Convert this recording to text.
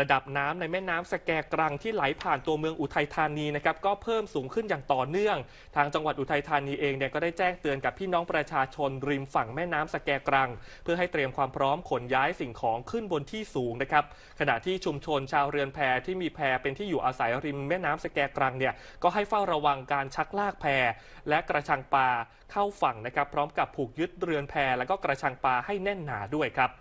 ระดับน้ำในแม่น้ำสแกกรังที่ไหลผ่านตัวเมืองอุทัยธานีนะครับก็เพิ่มสูงขึ้นอย่างต่อเนื่อง ทางจังหวัดอุทัยธานีเองเนี่ยก็ได้แจ้งเตือนกับพี่น้องประชาชนริมฝั่งแม่น้ำสแกกรัง เพื่อให้เตรียมความพร้อมขนย้ายสิ่งของขึ้นบนที่สูงนะครับขณะที่ชุมชนชาวเรือนแพที่มีแพเป็นที่อยู่อาศัยริม แม่น้ำสแกกรังเนี่ยก็ให้เฝ้าระวังการชักลากแพและกระชังปลาเข้าฝั่งนะครับพร้อมกับผูกยึดเรือนแพและก็กระชังปลาให้แน่นหนาด้วยครับ